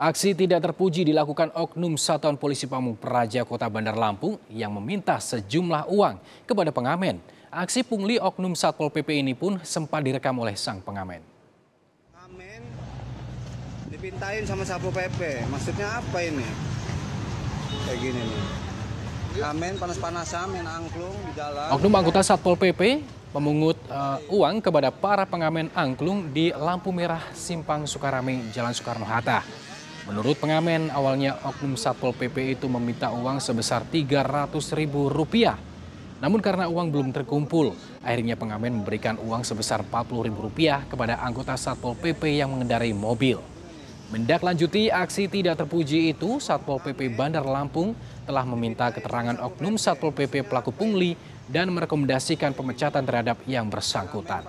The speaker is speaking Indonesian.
Aksi tidak terpuji dilakukan Oknum Satuan Polisi Pamung Praja Kota Bandar Lampung yang meminta sejumlah uang kepada pengamen. Aksi pungli Oknum Satpol PP ini pun sempat direkam oleh sang pengamen. Pengamen dipintain sama Satpol PP, maksudnya apa ini? Kayak gini nih. Amin, panas-panasan, main angklung di jalan. Oknum anggota Satpol PP memungut uh, uang kepada para pengamen angklung di lampu merah Simpang Sukarame, Jalan Soekarno-Hatta. Menurut pengamen, awalnya Oknum Satpol PP itu meminta uang sebesar Rp300.000. Namun karena uang belum terkumpul, akhirnya pengamen memberikan uang sebesar Rp40.000 kepada anggota Satpol PP yang mengendarai mobil. Mendak lanjuti aksi tidak terpuji itu, Satpol PP Bandar Lampung telah meminta keterangan oknum Satpol PP pelaku pungli dan merekomendasikan pemecatan terhadap yang bersangkutan.